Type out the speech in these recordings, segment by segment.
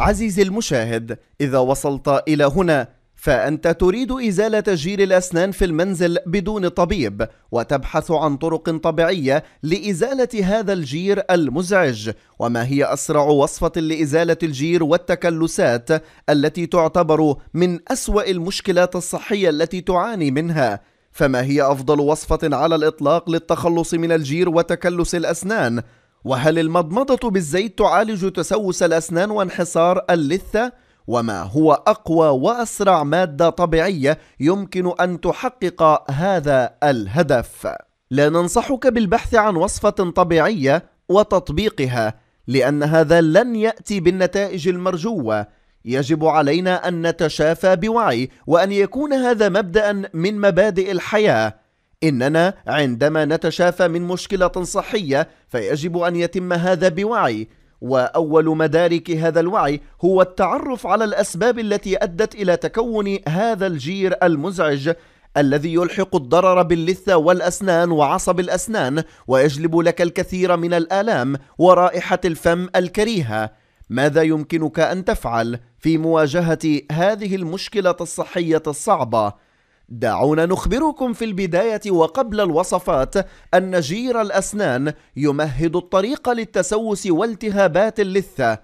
عزيزي المشاهد إذا وصلت إلى هنا فأنت تريد إزالة جير الأسنان في المنزل بدون طبيب وتبحث عن طرق طبيعية لإزالة هذا الجير المزعج وما هي أسرع وصفة لإزالة الجير والتكلسات التي تعتبر من أسوأ المشكلات الصحية التي تعاني منها فما هي أفضل وصفة على الإطلاق للتخلص من الجير وتكلس الأسنان؟ وهل المضمضة بالزيت تعالج تسوس الأسنان وانحصار اللثة؟ وما هو أقوى وأسرع مادة طبيعية يمكن أن تحقق هذا الهدف لا ننصحك بالبحث عن وصفة طبيعية وتطبيقها لأن هذا لن يأتي بالنتائج المرجوة يجب علينا أن نتشافى بوعي وأن يكون هذا مبدأ من مبادئ الحياة إننا عندما نتشافى من مشكلة صحية فيجب أن يتم هذا بوعي واول مدارك هذا الوعي هو التعرف على الاسباب التي ادت الى تكون هذا الجير المزعج الذي يلحق الضرر باللثة والأسنان وعصب الأسنان ويجلب لك الكثير من الآلام ورائحة الفم الكريهة ماذا يمكنك أن تفعل في مواجهة هذه المشكلة الصحية الصعبة؟ دعونا نخبركم في البداية وقبل الوصفات أن جير الأسنان يمهد الطريق للتسوس والتهابات اللثة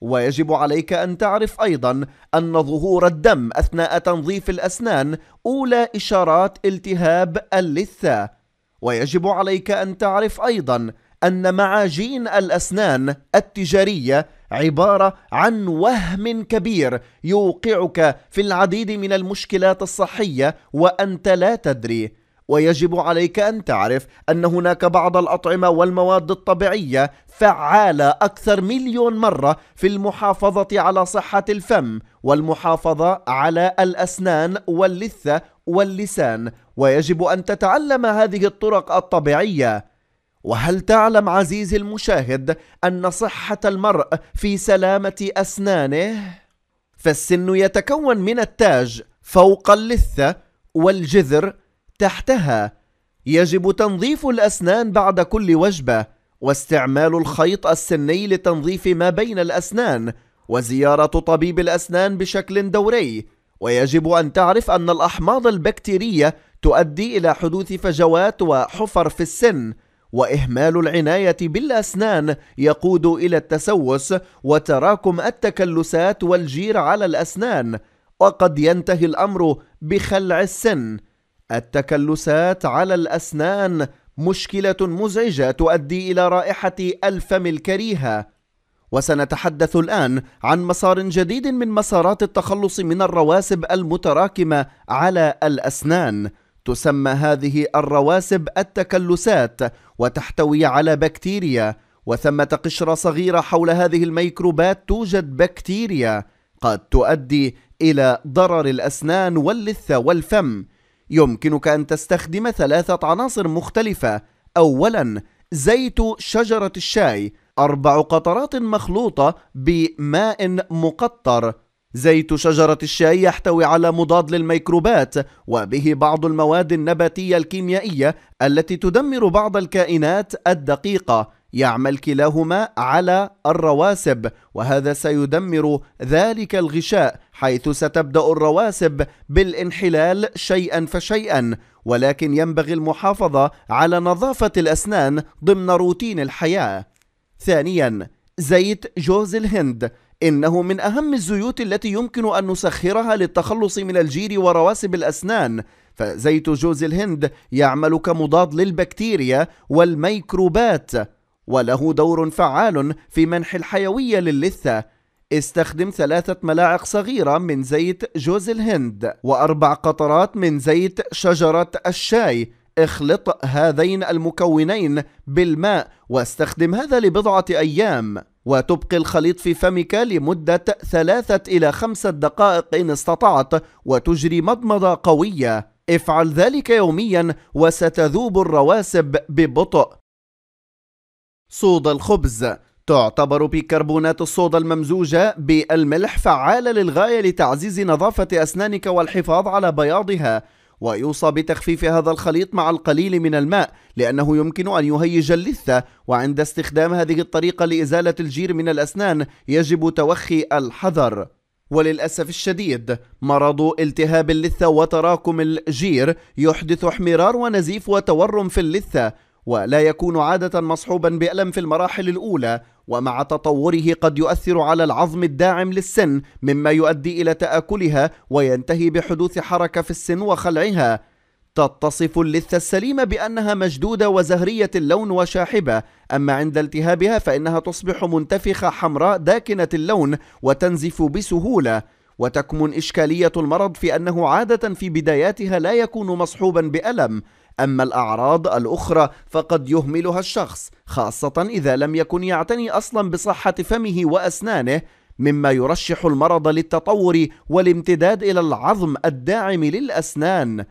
ويجب عليك أن تعرف أيضا أن ظهور الدم أثناء تنظيف الأسنان أولى إشارات التهاب اللثة ويجب عليك أن تعرف أيضا أن معاجين الأسنان التجارية عبارة عن وهم كبير يوقعك في العديد من المشكلات الصحية وأنت لا تدري ويجب عليك أن تعرف أن هناك بعض الأطعمة والمواد الطبيعية فعالة أكثر مليون مرة في المحافظة على صحة الفم والمحافظة على الأسنان واللثة واللسان ويجب أن تتعلم هذه الطرق الطبيعية وهل تعلم عزيزي المشاهد أن صحة المرء في سلامة أسنانه؟ فالسن يتكون من التاج فوق اللثة والجذر تحتها يجب تنظيف الأسنان بعد كل وجبة واستعمال الخيط السني لتنظيف ما بين الأسنان وزيارة طبيب الأسنان بشكل دوري ويجب أن تعرف أن الأحماض البكتيرية تؤدي إلى حدوث فجوات وحفر في السن واهمال العنايه بالاسنان يقود الى التسوس وتراكم التكلسات والجير على الاسنان وقد ينتهي الامر بخلع السن التكلسات على الاسنان مشكله مزعجه تؤدي الى رائحه الفم الكريهه وسنتحدث الان عن مسار جديد من مسارات التخلص من الرواسب المتراكمه على الاسنان تسمى هذه الرواسب التكلسات وتحتوي على بكتيريا وثمة قشرة صغيرة حول هذه الميكروبات توجد بكتيريا قد تؤدي إلى ضرر الأسنان واللثة والفم يمكنك أن تستخدم ثلاثة عناصر مختلفة أولا زيت شجرة الشاي أربع قطرات مخلوطة بماء مقطر زيت شجرة الشاي يحتوي على مضاد للميكروبات وبه بعض المواد النباتية الكيميائية التي تدمر بعض الكائنات الدقيقة يعمل كلاهما على الرواسب وهذا سيدمر ذلك الغشاء حيث ستبدأ الرواسب بالانحلال شيئا فشيئا ولكن ينبغي المحافظة على نظافة الأسنان ضمن روتين الحياة ثانياً زيت جوز الهند إنه من أهم الزيوت التي يمكن أن نسخرها للتخلص من الجير ورواسب الأسنان فزيت جوز الهند يعمل كمضاد للبكتيريا والميكروبات وله دور فعال في منح الحيوية للثة استخدم ثلاثة ملاعق صغيرة من زيت جوز الهند وأربع قطرات من زيت شجرة الشاي اخلط هذين المكونين بالماء واستخدم هذا لبضعة أيام وتبقي الخليط في فمك لمدة ثلاثة إلى خمسة دقائق إن استطعت وتجري مضمضة قوية افعل ذلك يوميا وستذوب الرواسب ببطء صودا الخبز تعتبر بيكربونات الصودا الممزوجة بالملح فعالة للغاية لتعزيز نظافة أسنانك والحفاظ على بياضها ويوصى بتخفيف هذا الخليط مع القليل من الماء لأنه يمكن أن يهيج اللثة وعند استخدام هذه الطريقة لإزالة الجير من الأسنان يجب توخي الحذر وللأسف الشديد مرض التهاب اللثة وتراكم الجير يحدث احمرار ونزيف وتورم في اللثة ولا يكون عادة مصحوبا بألم في المراحل الأولى ومع تطوره قد يؤثر على العظم الداعم للسن مما يؤدي إلى تآكلها وينتهي بحدوث حركة في السن وخلعها تتصف اللثة السليمة بأنها مشدودة وزهرية اللون وشاحبة أما عند التهابها فإنها تصبح منتفخة حمراء داكنة اللون وتنزف بسهولة وتكمن إشكالية المرض في أنه عادة في بداياتها لا يكون مصحوبا بألم أما الأعراض الأخرى فقد يهملها الشخص خاصة إذا لم يكن يعتني أصلا بصحة فمه وأسنانه مما يرشح المرض للتطور والامتداد إلى العظم الداعم للأسنان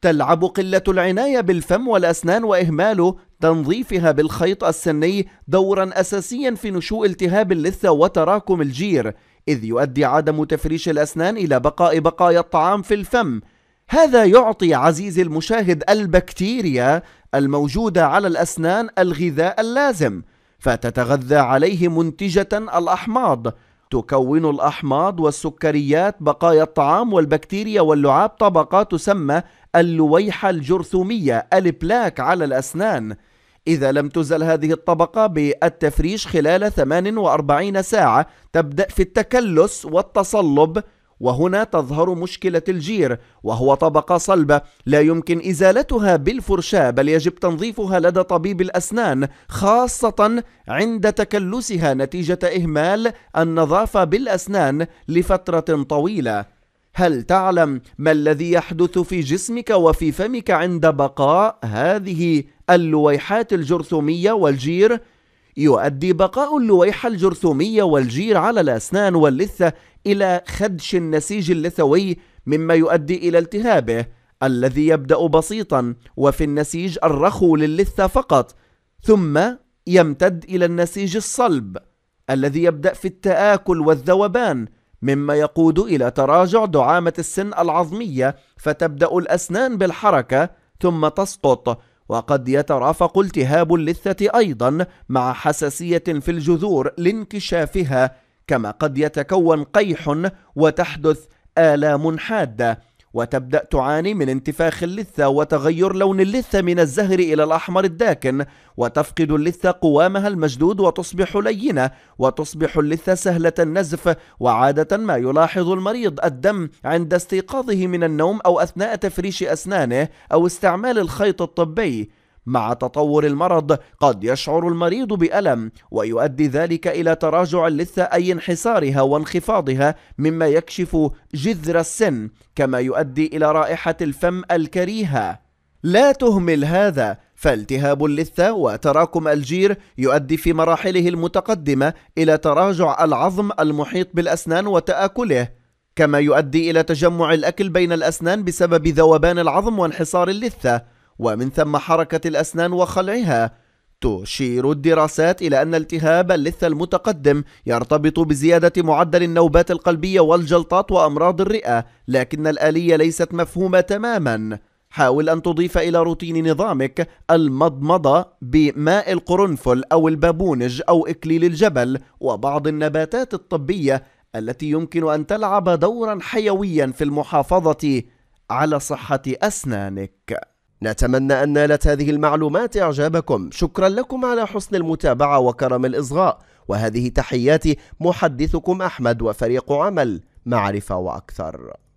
تلعب قلة العناية بالفم والأسنان وإهمال تنظيفها بالخيط السني دورا أساسيا في نشوء التهاب اللثة وتراكم الجير إذ يؤدي عدم تفريش الأسنان إلى بقاء بقايا الطعام في الفم هذا يعطي عزيزي المشاهد البكتيريا الموجودة على الأسنان الغذاء اللازم فتتغذى عليه منتجة الأحماض تكون الأحماض والسكريات بقايا الطعام والبكتيريا واللعاب طبقات تسمى اللويحة الجرثومية البلاك على الأسنان إذا لم تزل هذه الطبقة بالتفريش خلال 48 ساعة تبدأ في التكلس والتصلب وهنا تظهر مشكلة الجير وهو طبقة صلبة لا يمكن إزالتها بالفرشاة بل يجب تنظيفها لدى طبيب الأسنان خاصة عند تكلسها نتيجة إهمال النظافة بالأسنان لفترة طويلة هل تعلم ما الذي يحدث في جسمك وفي فمك عند بقاء هذه اللويحات الجرثومية والجير؟ يؤدي بقاء اللويحة الجرثومية والجير على الأسنان واللثة إلى خدش النسيج اللثوي مما يؤدي إلى التهابه الذي يبدأ بسيطا وفي النسيج الرخو للثة فقط ثم يمتد إلى النسيج الصلب الذي يبدأ في التآكل والذوبان مما يقود إلى تراجع دعامة السن العظمية فتبدأ الأسنان بالحركة ثم تسقط وقد يترافق التهاب اللثة أيضا مع حساسية في الجذور لانكشافها كما قد يتكون قيح وتحدث آلام حادة وتبدأ تعاني من انتفاخ اللثة وتغير لون اللثة من الزهر إلى الأحمر الداكن وتفقد اللثة قوامها المشدود وتصبح لينة وتصبح اللثة سهلة النزف وعادة ما يلاحظ المريض الدم عند استيقاظه من النوم أو أثناء تفريش أسنانه أو استعمال الخيط الطبي مع تطور المرض قد يشعر المريض بألم ويؤدي ذلك إلى تراجع اللثة أي انحسارها وانخفاضها مما يكشف جذر السن كما يؤدي إلى رائحة الفم الكريهة لا تهمل هذا فالتهاب اللثة وتراكم الجير يؤدي في مراحله المتقدمة إلى تراجع العظم المحيط بالأسنان وتآكله كما يؤدي إلى تجمع الأكل بين الأسنان بسبب ذوبان العظم وانحصار اللثة ومن ثم حركة الأسنان وخلعها تشير الدراسات إلى أن التهاب اللثة المتقدم يرتبط بزيادة معدل النوبات القلبية والجلطات وأمراض الرئة لكن الآلية ليست مفهومة تماماً حاول أن تضيف إلى روتين نظامك المضمضة بماء القرنفل أو البابونج أو إكليل الجبل وبعض النباتات الطبية التي يمكن أن تلعب دورا حيويا في المحافظة على صحة أسنانك نتمنى أن نالت هذه المعلومات إعجابكم شكرا لكم على حسن المتابعة وكرم الإصغاء وهذه تحياتي محدثكم أحمد وفريق عمل معرفة وأكثر